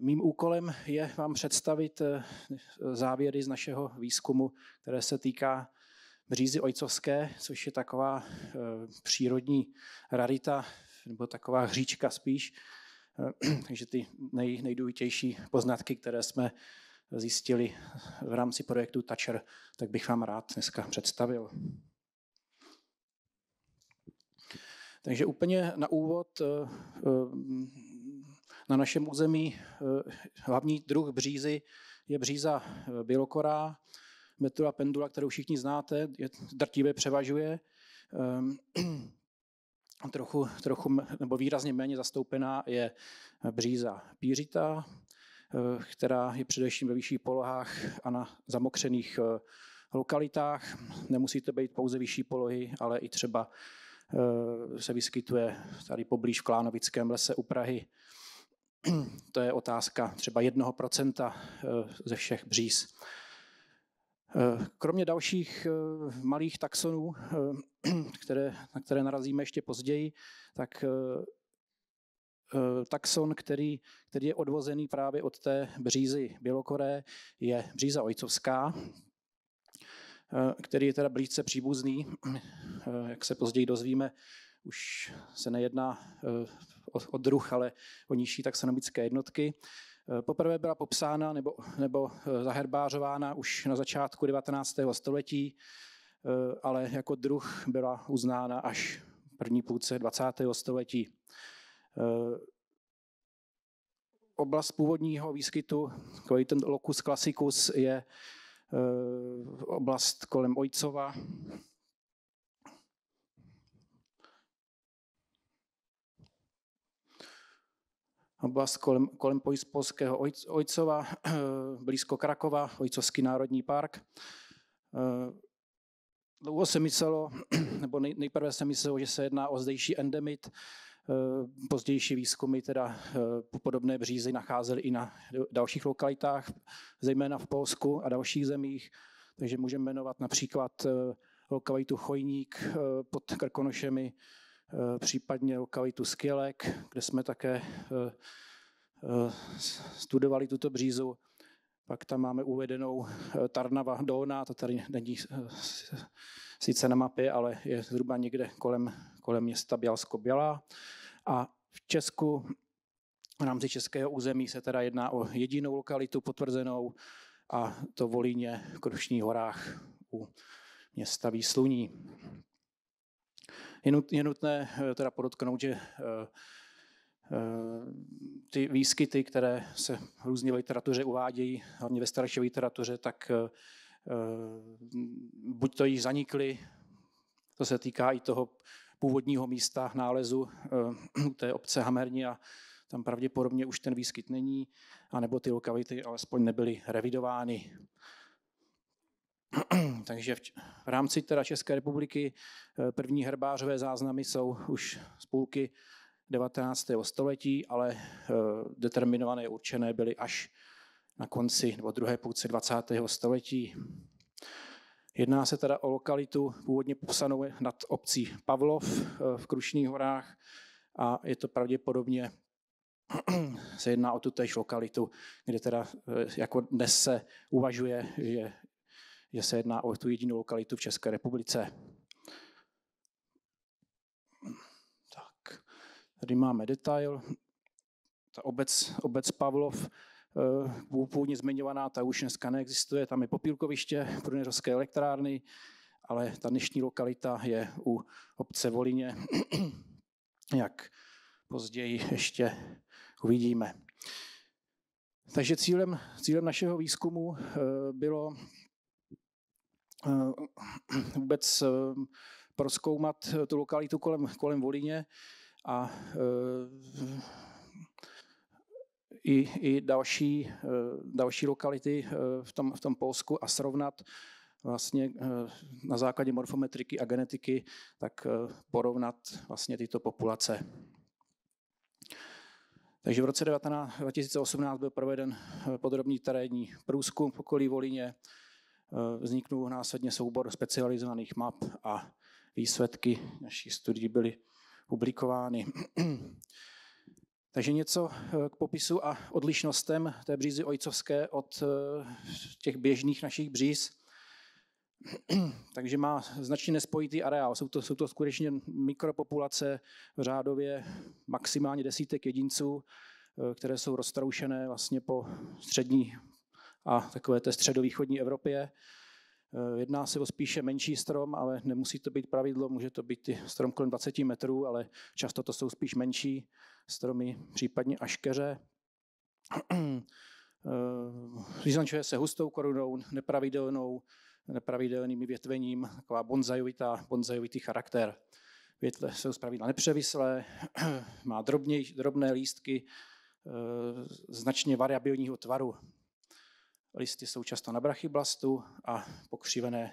Mým úkolem je vám představit eh, závěry z našeho výzkumu, které se týká břízy ojcovské, což je taková eh, přírodní rarita, nebo taková hříčka spíš. Eh, takže ty nej, nejdůležitější poznatky, které jsme zjistili v rámci projektu Tačer, tak bych vám rád dneska představil. Takže úplně na úvod na našem území eh, hlavní druh břízy je bříza eh, bělokorá, metoda pendula, kterou všichni znáte, je drtivě převažuje. Ehm, trochu, trochu nebo výrazně méně zastoupená je eh, bříza pířita, která je především ve vyšších polohách a na zamokřených lokalitách. Nemusíte být pouze vyšší polohy, ale i třeba se vyskytuje tady poblíž v Klánovickém lese u Prahy. to je otázka třeba 1% eh, ze všech bříz. Eh, kromě dalších eh, malých taxonů, které, na které narazíme ještě později, tak taxon, který, který je odvozený právě od té břízy bělokoré, je bříza ojcovská, který je teda blízce příbuzný, jak se později dozvíme, už se nejedná eh, o, druh, ale o nižší taxonomické jednotky. Eh, poprvé byla popsána nebo, nebo eh, zaherbářována už na začátku 19. století, ale jako druh byla uznána až první půlce 20. století. Oblast původního výskytu, takový ten locus classicus, je oblast kolem Ojcova, oblast kolem, kolem polského Ojcova, blízko Krakova, Ojcovský národní park. Eh, dlouho se myslelo, nebo nejprve se myslelo, že se jedná o zdejší endemit, eh, Pozdější výzkumy teda eh, podobné břízy nacházely i na dalších lokalitách, zejména v Polsku a dalších zemích. Takže můžeme jmenovat například lokalitu Chojník pod Krkonošemi, Eh, případně lokalitu Skělek, kde jsme také eh, eh, studovali tuto břízu. Pak tam máme uvedenou Tarnava Dolná, to tady není sice na mapě, ale je zhruba někde kolem, kolem města Bělsko-Bělá. A v Česku, v rámci českého území se teda jedná o jedinou lokalitu potvrzenou a to Volíně v Krušních horách u města Výsluní. Je, nut, je nutné eh, teda podotknout, že eh, eh, ty výskyty, které se různě v literatuře uvádějí, hlavně ve starší literatuře, tak buď to již zanikly, to se týká i toho původního místa nálezu té obce Hamerní a tam pravděpodobně už ten výskyt není, anebo ty lokality alespoň nebyly revidovány. Takže v, v rámci teda České republiky eh, první herbářové záznamy jsou už z půlky 19. století, ale eh, determinované určené byly až na konci nebo druhé půlce 20. století. Jedná se teda o lokalitu původně popsanou nad obcí Pavlov eh, v Krušných horách a je to pravděpodobně se jedná o tu též lokalitu, kde teda jako dnes se uvažuje, že že se jedná o tu jedinou lokalitu v České republice. Tak, tady máme detail. Ta obec, obec Pavlov, eh, původně zmiňovaná, ta už dneska neexistuje, tam je popílkoviště pro neřovské elektrárny, ale ta dnešní lokalita je u obce Volině, jak později ještě uvidíme. Takže cílem, cílem našeho výzkumu eh, bylo Eh, vůbec eh, proskoumat tu lokalitu kolem, kolem Volíně a eh, i, i další, další lokality v tom, v tom Polsku a srovnat vlastně na základě morfometriky a genetiky, tak porovnat vlastně tyto populace. Takže v roce 2018 byl proveden podrobný terénní průzkum v okolí Volíně, Eh, vzniknul následně soubor specializovaných map a výsledky naší studií byly publikovány. Takže něco eh, k popisu a odlišnostem té břízy ojcovské od eh, těch běžných našich bříz. Takže má značně nespojitý areál. Jsou to, jsou to skutečně mikropopulace řádově maximálně desítek jedinců, které jsou roztroušené vlastně po střední a takové té středovýchodní Evropě. Eh, jedná se o spíše menší strom, ale nemusí to být pravidlo, může to být i strom kolem 20 metrů, ale často to jsou spíš menší stromy, případně aškeře. Eh, vyznačuje se hustou korunou, nepravidelnou, nepravidelným větvením, taková bonzajovitá, bonzajovitý charakter. Větve jsou zpravidla nepřevislé, má drobně, drobné lístky, eh, značně variabilního tvaru. Listy jsou často na brachyblastu a pokřivené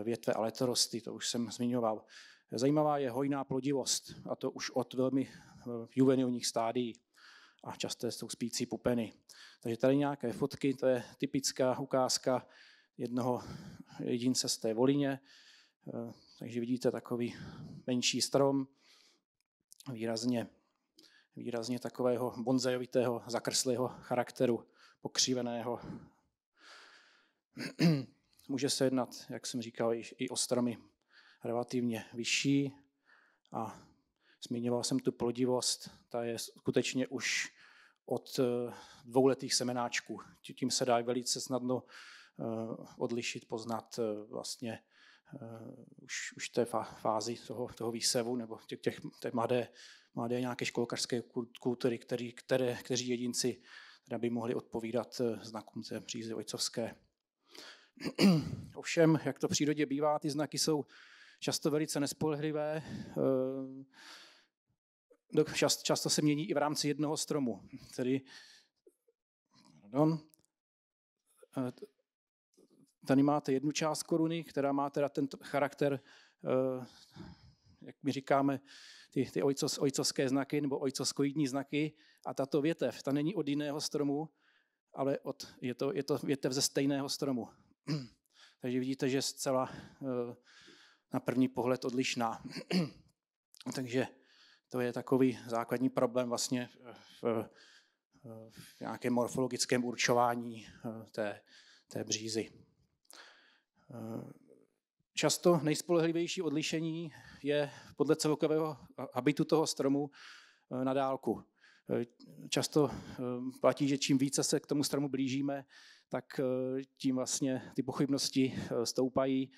eh, větve a letorosty, to už jsem zmiňoval. Zajímavá je hojná plodivost, a to už od velmi eh, juvenilních stádií a často jsou spící pupeny. Takže tady nějaké fotky, to je typická ukázka jednoho jedince z té volině. Eh, takže vidíte takový menší strom, výrazně, výrazně takového bonzajovitého, zakrslého charakteru pokříveného. Může se jednat, jak jsem říkal, i o stromy relativně vyšší a zmiňoval jsem tu plodivost, ta je skutečně už od eh, dvouletých semenáčků. Tím se dá velice snadno eh, odlišit, poznat eh, vlastně už, už té fázi toho, toho výsevu nebo těch, těch, té mladé, mladé nějaké školkařské kultury, který, které, kteří jedinci které by mohly odpovídat eh, znakům té přízy ojcovské. Ovšem, jak to v přírodě bývá, ty znaky jsou často velice nespolehlivé, eh, často se mění i v rámci jednoho stromu. Tedy, pardon, eh, tady máte jednu část koruny, která má teda ten charakter, jak my říkáme, ty, ty ojcovské znaky nebo ojcoskoidní znaky, a tato větev, ta není od jiného stromu, ale od, je, to, je to větev ze stejného stromu. Takže vidíte, že je zcela eh, na první pohled odlišná. Takže to je takový základní problém vlastně v, v nějakém morfologickém určování eh, té, té břízy. Eh, často nejspolehlivější odlišení je podle celkového habitu toho stromu na dálku často eh, platí, že čím více se k tomu stromu blížíme, tak eh, tím vlastně ty pochybnosti eh, stoupají.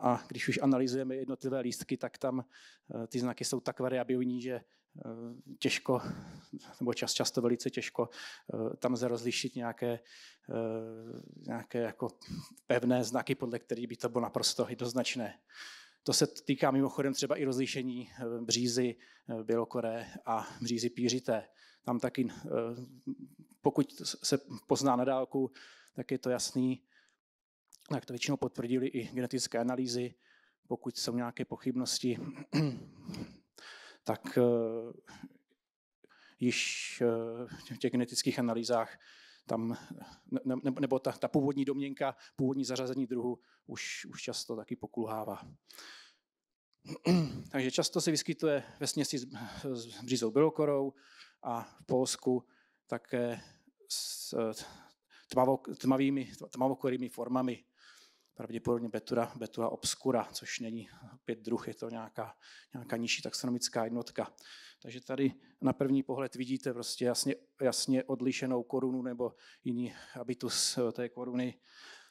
A když už analyzujeme jednotlivé lístky, tak tam ty znaky jsou tak variabilní, že těžko, nebo čas, často velice těžko, tam lze rozlišit nějaké, nějaké jako pevné znaky, podle kterých by to bylo naprosto jednoznačné. To se týká mimochodem třeba i rozlišení eh, břízy eh, bělokoré a břízy pířité. Tam taky, eh, pokud se pozná na dálku, tak je to jasný. Tak to většinou potvrdili i genetické analýzy. Pokud jsou nějaké pochybnosti, tak již v těch genetických analýzách tam, ne, ne, nebo ta, ta původní domněnka, původní zařazení druhu už, už často taky pokulhává. Takže často se vyskytuje ve směsi s, s břízou bylokorou a v Polsku také s tmavo, tmavými, tmavokorými formami pravděpodobně Betura, Betura obscura, což není pět druh, je to nějaká, nějaká nižší taxonomická jednotka. Takže tady na první pohled vidíte prostě jasně, jasně odlišenou korunu nebo jiný habitus té koruny,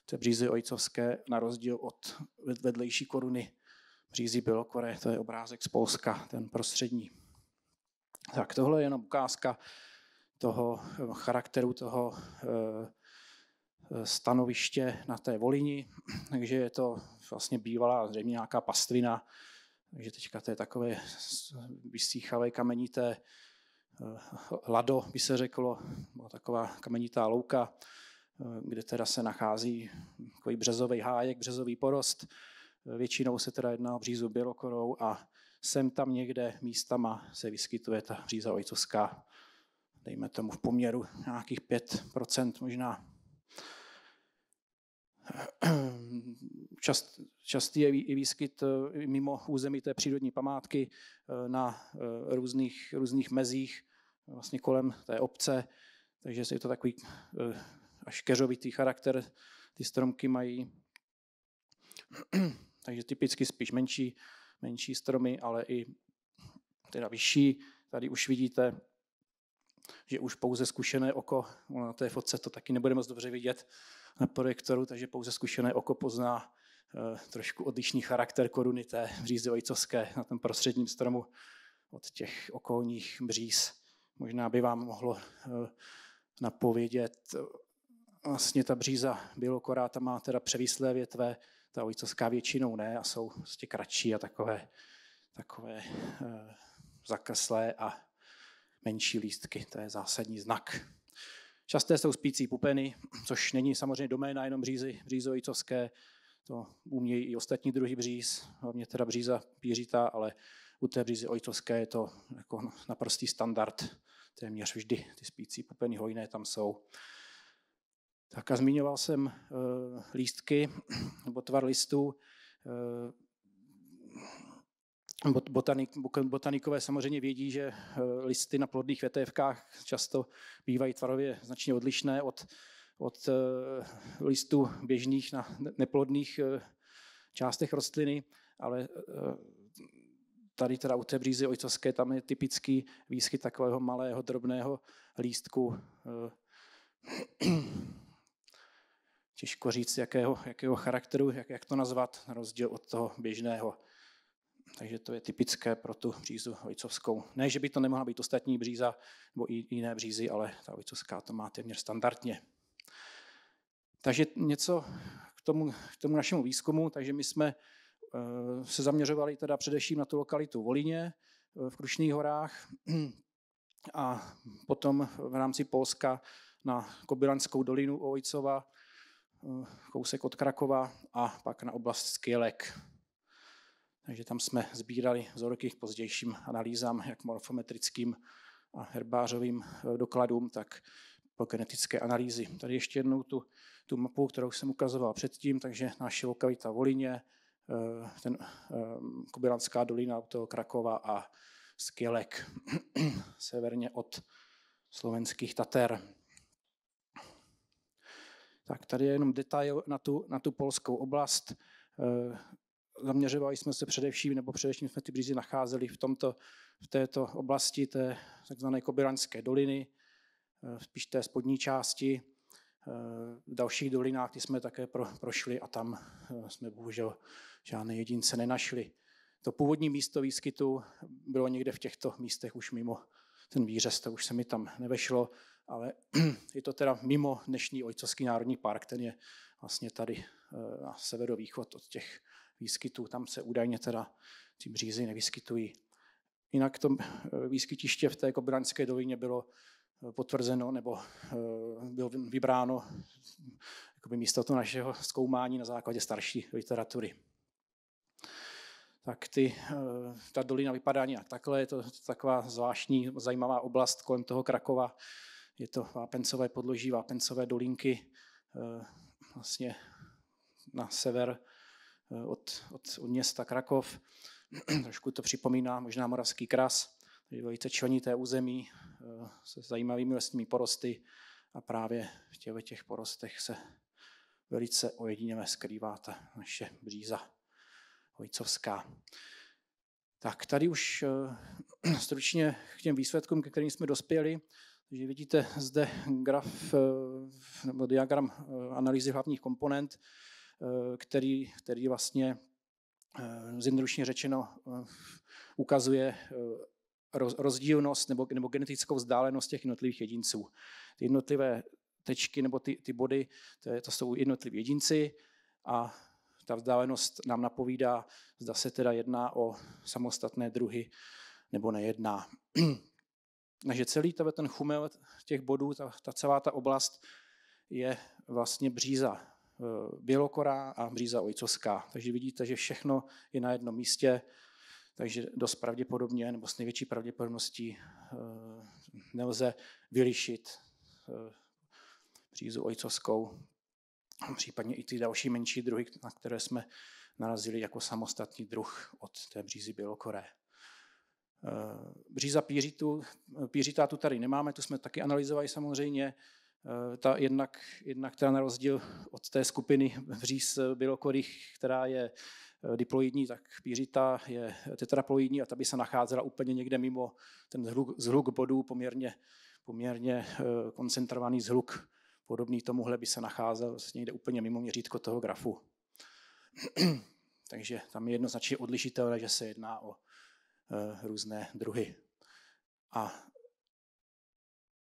té břízy ojcovské, na rozdíl od vedlejší koruny břízy bylokore, to je obrázek z Polska, ten prostřední. Tak tohle je jenom ukázka toho eh, charakteru toho eh, Eh, stanoviště na té Volini, takže je to vlastně bývalá zřejmě nějaká pastvina, takže teďka to je takové vysíchavé kamenité eh, lado, by se řeklo, byla taková kamenitá louka, eh, kde teda se nachází takový březový hájek, březový porost. Většinou se teda jedná o břízu bělokorou a sem tam někde místama se vyskytuje ta bříza ojcovská, dejme tomu v poměru nějakých 5% možná. Čast, častý je výskyt eh, mimo území té přírodní památky eh, na eh, různých, různých mezích, vlastně kolem té obce, takže je to takový až keřovitý charakter, ty stromky mají. takže typicky spíš menší, menší stromy, ale i teda vyšší. Tady už vidíte, že už pouze zkušené oko, na té fotce to taky nebude moc dobře vidět, na projektoru, takže pouze zkušené oko pozná eh, trošku odlišný charakter koruny té břízy ojcovské na tom prostředním stromu od těch okolních bříz. Možná by vám mohlo eh, napovědět, eh, vlastně ta bříza bílokorá, ta má teda převislé větve, ta ojcovská většinou ne a jsou vlastně kratší a takové, takové zakaslé zakrslé a menší lístky. To je zásadní znak. Časté jsou spící pupeny, což není samozřejmě doména jenom břízy břízovicovské, to umějí i ostatní druhy bříz, hlavně teda bříza pířitá, ale u té břízy ojtovské je to jako naprostý standard, téměř vždy ty spící pupeny hojné tam jsou. Tak a zmiňoval jsem eh, lístky nebo tvar listů. Eh, Botanik, botanikové samozřejmě vědí, že eh, listy na plodných větévkách často bývají tvarově značně odlišné od, od eh, listů běžných na neplodných eh, částech rostliny, ale tady teda u té břízy ojcovské tam je typický výskyt takového malého drobného lístku. Těžko říct, jakého, jakého charakteru, jak, jak to nazvat, na rozdíl od toho běžného takže to je typické pro tu břízu ojcovskou. Ne, že by to nemohla být ostatní bříza nebo i jiné břízy, ale ta ojcovská to má téměř standardně. Takže něco k tomu, k tomu našemu výzkumu, takže my jsme eh, se zaměřovali teda především na tu lokalitu Volině eh, v Krušných horách a potom v rámci Polska na Kobylanskou dolinu Ojcova, eh, kousek od Krakova a pak na oblast Skělek, takže tam jsme sbírali vzorky k pozdějším analýzám, jak morfometrickým a herbářovým eh, dokladům, tak po genetické analýzy. Tady ještě jednou tu, tu mapu, kterou jsem ukazoval předtím, takže naše lokalita Volině, eh, ten eh, Kubilanská dolina u toho Krakova a Skělek, severně od slovenských Tater. Tak tady je jenom detail na tu, na tu polskou oblast zaměřovali jsme se především, nebo především jsme ty břízy nacházeli v, tomto, v této oblasti té takzvané Kobyranské doliny, eh, spíš té spodní části. Eh, v dalších dolinách ty jsme také pro, prošli a tam eh, jsme bohužel žádné jedince nenašli. To původní místo výskytu bylo někde v těchto místech už mimo ten výřez, to už se mi tam nevešlo, ale je to teda mimo dnešní Ojcovský národní park, ten je vlastně tady na severovýchod od těch výskytu. Tam se údajně teda ty břízy nevyskytují. Jinak to eh, výskytiště v té Kobranské dolině bylo eh, potvrzeno nebo eh, bylo vybráno jakoby místo toho našeho zkoumání na základě starší literatury. Tak ty, ta dolina vypadá nějak takhle, je to taková zvláštní, zajímavá oblast kolem toho Krakova. Je to vápencové podloží, vápencové dolinky, vlastně na sever Eh, od, od, od města Krakov. Trošku to připomíná možná Moravský kras, takže velice členité území eh, se zajímavými lesními porosty a právě v těch, těch porostech se velice ojediněle skrývá ta naše bříza hojcovská. Tak tady už eh, stručně k těm výsledkům, ke kterým jsme dospěli. Takže vidíte zde graf nebo diagram analýzy hlavních komponent Eh, který, který vlastně eh, zjednodušně řečeno eh, ukazuje rozdílnost nebo, nebo genetickou vzdálenost těch jednotlivých jedinců. Ty jednotlivé tečky nebo ty, ty body, to, je, to jsou jednotliví jedinci a ta vzdálenost nám napovídá, zda se teda jedná o samostatné druhy nebo nejedná. Takže celý ten chumel těch bodů, ta, ta celá ta oblast je vlastně bříza Eh, Bělokora a Mříza Ojcovská. Takže vidíte, že všechno je na jednom místě, takže dost pravděpodobně, nebo s největší pravděpodobností eh, nelze vylišit eh, Mřízu Ojcovskou, případně i ty další menší druhy, na které jsme narazili jako samostatný druh od té břízy Bělokoré. Bříza pířitu, pířitá tu tady nemáme, tu jsme taky analyzovali samozřejmě. Eh, ta jednak, jednak teda na rozdíl od té skupiny vříz bylokorých, která je eh, diploidní, tak pířita je tetraploidní a ta by se nacházela úplně někde mimo ten zhluk, zhluk bodů, poměrně, poměrně eh, koncentrovaný zhluk, podobný tomuhle by se nacházel vlastně někde úplně mimo měřítko toho grafu. Takže tam je jednoznačně odlišitelné, že se jedná o různé druhy. A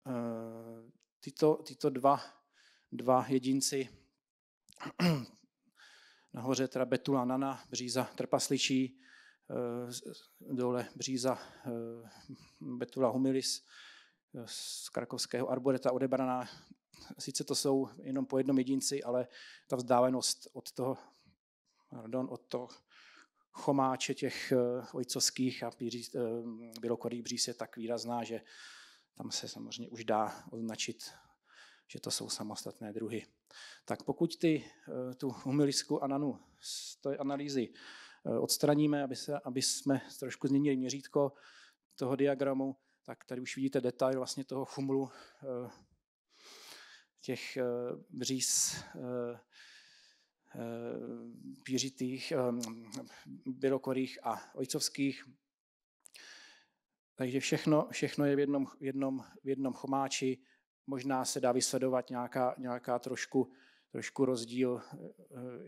e, tyto, tyto dva, dva jedinci, nahoře teda Betula Nana, bříza trpasličí, eh, dole bříza eh, Betula humilis eh, z krakovského arboreta odebraná. Sice to jsou jenom po jednom jedinci, ale ta vzdálenost od toho, pardon, od toho chomáče těch ojcovských a bíří, bílokorých bříz je tak výrazná, že tam se samozřejmě už dá označit, že to jsou samostatné druhy. Tak pokud ty, eh, tu humilisku ananu z té analýzy eh, odstraníme, aby, se, aby jsme trošku změnili měřítko toho diagramu, tak tady už vidíte detail vlastně toho chumlu eh, těch bříz pířitých, bylokorých a ojcovských. Takže všechno, všechno je v jednom, jednom, v jednom chomáči. Možná se dá vysledovat nějaká, nějaká trošku, trošku rozdíl, eh,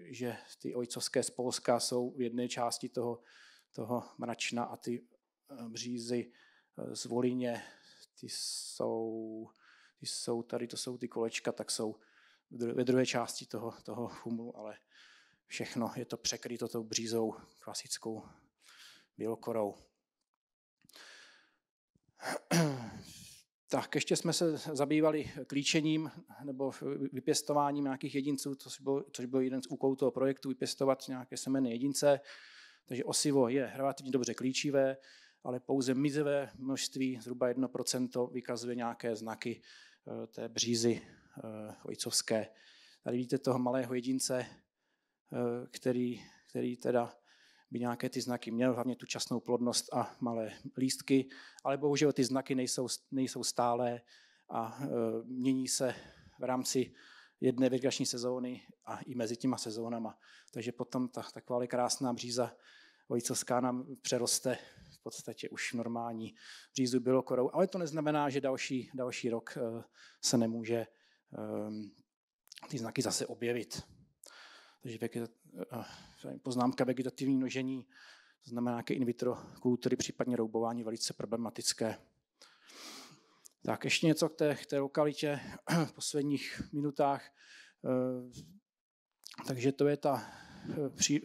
že ty ojcovské z Polska jsou v jedné části toho, toho mračna a ty eh, břízy eh, z Volině, ty jsou, ty jsou tady, to jsou ty kolečka, tak jsou ve druhé části toho, toho humlu, ale všechno je to překryto tou břízou klasickou bílokorou. Tak, ještě jsme se zabývali klíčením nebo vypěstováním nějakých jedinců, což byl, což byl jeden z úkolů toho projektu, vypěstovat nějaké semeny jedince. Takže osivo je relativně dobře klíčivé, ale pouze mizivé množství, zhruba 1%, vykazuje nějaké znaky eh, té břízy eh, ojcovské. Tady vidíte toho malého jedince, eh, který, který teda by nějaké ty znaky měl, hlavně tu časnou plodnost a malé lístky, ale bohužel ty znaky nejsou, nejsou stálé a e, mění se v rámci jedné vegetační sezóny a i mezi těma sezónama. Takže potom ta taková krásná bříza vojcelská nám přeroste v podstatě už normální břízu bylokorou, ale to neznamená, že další, další rok e, se nemůže e, ty znaky zase objevit. Takže poznámka vegetativní množení, to znamená nějaké in vitro kultury, případně roubování, velice problematické. Tak ještě něco k té, k té lokalitě v posledních minutách. Eh, takže to je ta, eh, eh,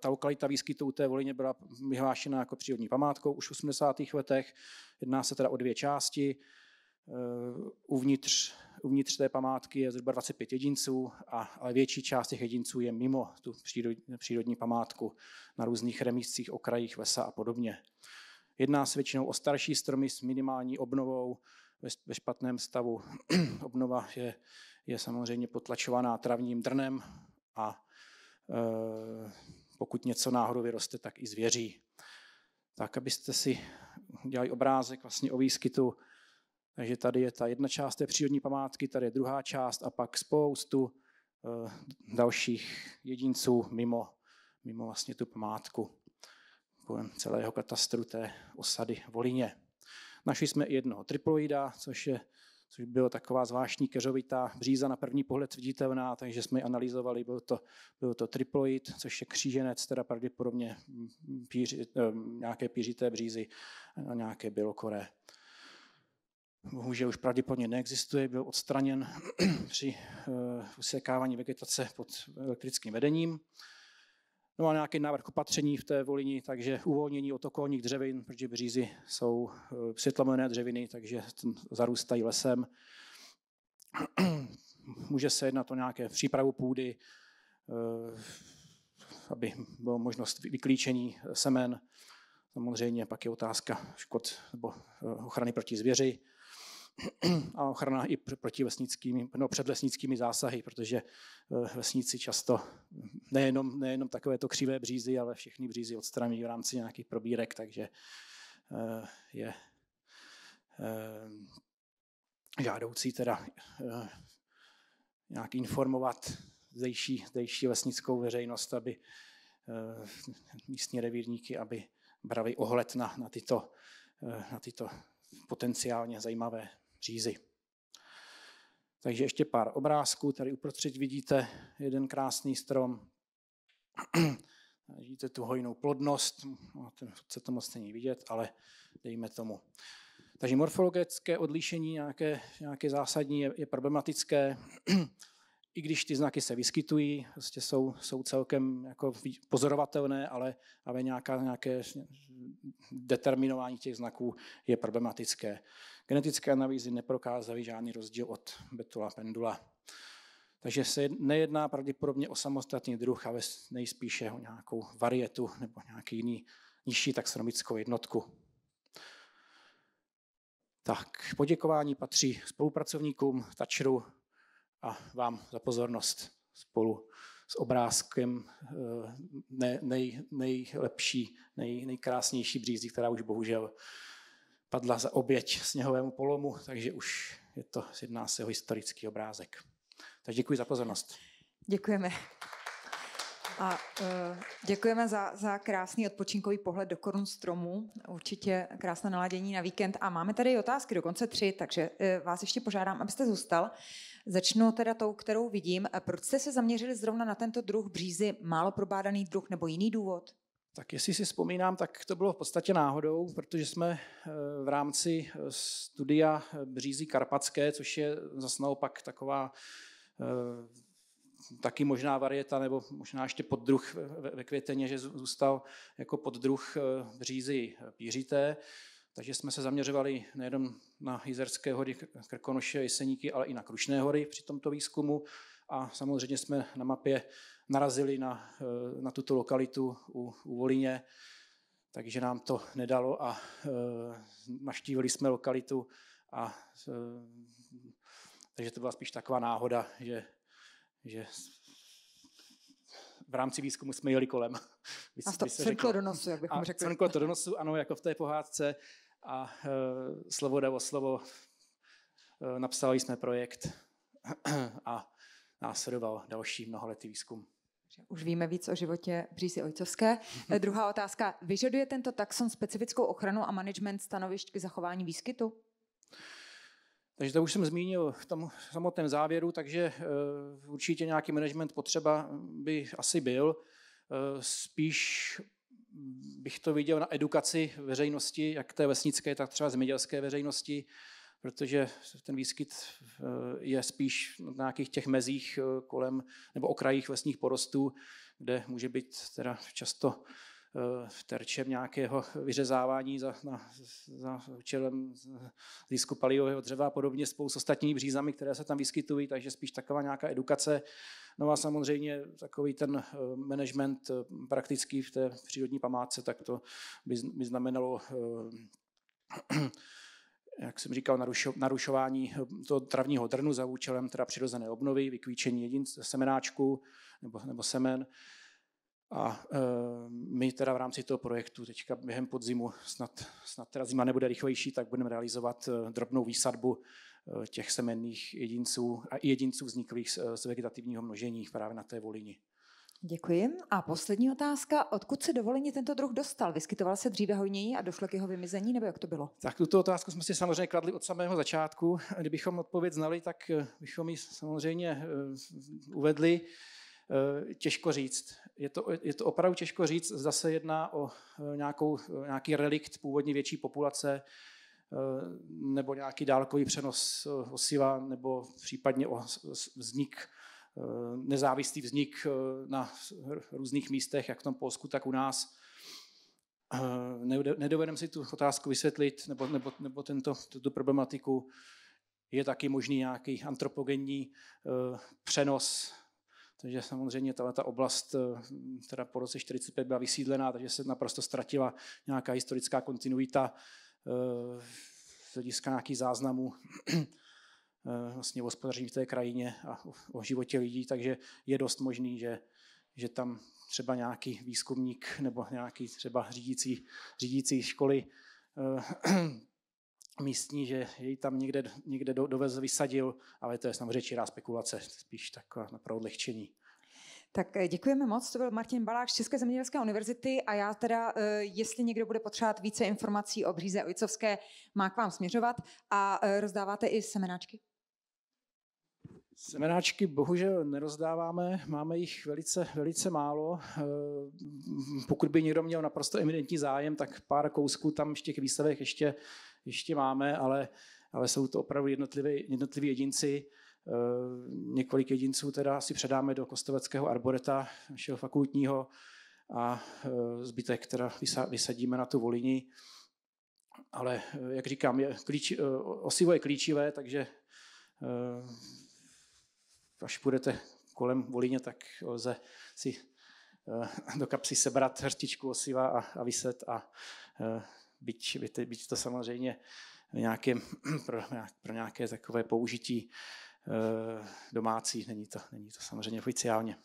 ta lokalita výskytu té volině byla vyhlášena jako přírodní památkou už v 80. letech. Jedná se teda o dvě části. Uvnitř uvnitř té památky je zhruba 25 jedinců, a, ale větší část těch jedinců je mimo tu přírodní, přírodní památku na různých remíscích, okrajích lesa a podobně. Jedná se většinou o starší stromy s minimální obnovou ve, ve špatném stavu. Obnova je, je samozřejmě potlačovaná travním drnem a e, pokud něco náhodou vyroste, tak i zvěří. Tak, abyste si dělali obrázek vlastně o výskytu takže tady je ta jedna část té přírodní památky, tady je druhá část a pak spoustu eh, dalších jedinců mimo, mimo vlastně tu památku kolem celého katastru té osady Volině. Našli jsme i jednoho triploida, což, je, což byla taková zvláštní keřovitá bříza na první pohled viditelná, takže jsme ji analyzovali. Byl to, byl to triploid, což je kříženec, teda pravděpodobně píři, eh, nějaké pířité břízy a nějaké bylokoré bohužel už pravděpodobně neexistuje, byl odstraněn při eh, usekávání vegetace pod elektrickým vedením. No a nějaký návrh opatření v té volini, takže uvolnění okolních dřevin, protože břízy jsou světlomené eh, dřeviny, takže zarůstají lesem. Může se jednat o nějaké přípravu půdy, eh, aby bylo možnost vyklíčení semen. Samozřejmě pak je otázka škod nebo ochrany proti zvěři a ochrana i proti vesnickými, no, před vesnickými zásahy, protože eh, vesníci často nejenom, nejenom takovéto křivé břízy, ale všechny břízy odstraní v rámci nějakých probírek, takže eh, je eh, žádoucí teda nějak informovat zdejší, zdejší vesnickou veřejnost, aby místní revírníky, aby brali ohled na, na, tyto, na tyto potenciálně zajímavé řízy. Takže ještě pár obrázků. Tady uprostřed vidíte jeden krásný strom. vidíte tu hojnou plodnost, se no, to moc není vidět, ale dejme tomu. Takže morfologické odlišení nějaké, nějaké zásadní je, je problematické. i když ty znaky se vyskytují, vlastně jsou, jsou celkem jako pozorovatelné, ale, ale nějaká, nějaké determinování těch znaků je problematické. Genetické analýzy neprokázaly žádný rozdíl od betula pendula. Takže se nejedná pravděpodobně o samostatný druh, ale nejspíše o nějakou varietu nebo nějaký jiný nižší taxonomickou jednotku. Tak, poděkování patří spolupracovníkům Tačru, a vám za pozornost spolu s obrázkem eh, ne, nej, nejlepší, nej, nejkrásnější břízy, která už bohužel padla za oběť sněhovému polomu, takže už je to, jedná se o historický obrázek. Tak děkuji za pozornost. Děkujeme. A eh, děkujeme za, za krásný odpočinkový pohled do korun stromu. Určitě krásné naladění na víkend. A máme tady otázky, dokonce tři, takže eh, vás ještě požádám, abyste zůstal. Začnu teda tou, kterou vidím. Proč jste se zaměřili zrovna na tento druh břízy? Málo probádaný druh nebo jiný důvod? Tak jestli si vzpomínám, tak to bylo v podstatě náhodou, protože jsme eh, v rámci studia břízy karpatské, což je zase naopak taková taky možná varieta, nebo možná ještě poddruh ve květeně, že zůstal jako poddruh břízy eh, pířité. Takže jsme se zaměřovali nejenom na Jizerské hory, Krkonoše, Jeseníky, ale i na Krušné hory při tomto výzkumu. A samozřejmě jsme na mapě narazili na, eh, na tuto lokalitu u, u Volině, takže nám to nedalo a e, eh, naštívili jsme lokalitu. A, e, takže to byla spíš taková náhoda, že že v rámci výzkumu jsme jeli kolem. a to crnklo do nosu, jak bychom řekli. Crnklo to do nosu, ano, jako v té pohádce. A e, slovo dalo slovo, e, napsali jsme projekt a následoval další mnoholetý výzkum. Už víme víc o životě Břízy Ojcovské. Druhá otázka. Vyžaduje tento taxon specifickou ochranu a management stanovišť k zachování výskytu? Takže to už jsem zmínil v tom samotném závěru, takže eh, určitě nějaký management potřeba by asi byl. Eh, spíš bych to viděl na edukaci veřejnosti, jak té vesnické, tak třeba zemědělské veřejnosti, protože ten výskyt eh, je spíš na nějakých těch mezích kolem nebo okrajích lesních porostů, kde může být teda často terčem nějakého vyřezávání za, na, za účelem zisku palivového dřeva a podobně spolu s ostatními břízami, které se tam vyskytují, takže spíš taková nějaká edukace. No a samozřejmě takový ten eh, management eh, praktický v té přírodní památce, tak to by, by znamenalo eh, jak jsem říkal, narušování toho travního drnu za účelem teda přirozené obnovy, vykvíčení jedin, semenáčku nebo, nebo semen, a e, my teda v rámci toho projektu teďka během podzimu, snad, snad teda zima nebude rychlejší, tak budeme realizovat eh, drobnou výsadbu eh, těch semenných jedinců a jedinců vzniklých z, vegetativního množení právě na té volině. Děkuji. A poslední otázka. Odkud se dovolení tento druh dostal? Vyskytoval se dříve hojněji a došlo k jeho vymizení, nebo jak to bylo? Tak tuto otázku jsme si samozřejmě kladli od samého začátku. Kdybychom odpověď znali, tak bychom ji samozřejmě uvedli. Eh, těžko říct. Je to, je to opravdu těžko říct, zda se jedná o eh, nějakou, eh, nějaký relikt původně větší populace, nebo nějaký dálkový přenos osiva, nebo případně o vznik, nezávislý vznik na různých místech, jak v tom Polsku, tak u nás. Nedovedeme si tu otázku vysvětlit, nebo, nebo, nebo tento, tuto problematiku. Je taky možný nějaký antropogenní přenos takže samozřejmě tato oblast eh, teda po roce 45 byla vysídlená, takže se naprosto ztratila nějaká historická kontinuita eh, z hlediska nějakých záznamů eh, vlastně o hospodaření v té krajině a o životě lidí, takže je dost možný, že, že tam třeba nějaký výzkumník nebo nějaký třeba řídící, řídící školy místní, že jej tam někde, někde dovez vysadil, ale to je samozřejmě čirá spekulace, spíš taková na odlehčení. Tak eh, děkujeme moc, to byl Martin Balák z České zemědělské univerzity a já teda, eh, jestli někdo bude potřebovat více informací o bříze Ojcovské, má k vám směřovat a eh, rozdáváte i semenáčky? Semenáčky bohužel nerozdáváme, máme jich velice, velice málo. Pokud by někdo měl naprosto eminentní zájem, tak pár kousků tam v těch výstavech ještě ještě máme, ale, ale jsou to opravdu jednotliví, jedinci. Eh, několik jedinců teda si předáme do Kostoveckého arboreta, našeho fakultního, a eh, zbytek teda vysadíme na tu volini. Ale eh, jak říkám, je klíč, osivo je klíčivé, takže až půjdete kolem volině, tak lze si do kapsy sebrat hrstičku osiva a, a vyset a byť, byť to samozřejmě nějaké, pro, pro nějaké takové použití eh, domácí, není to, není to samozřejmě oficiálně.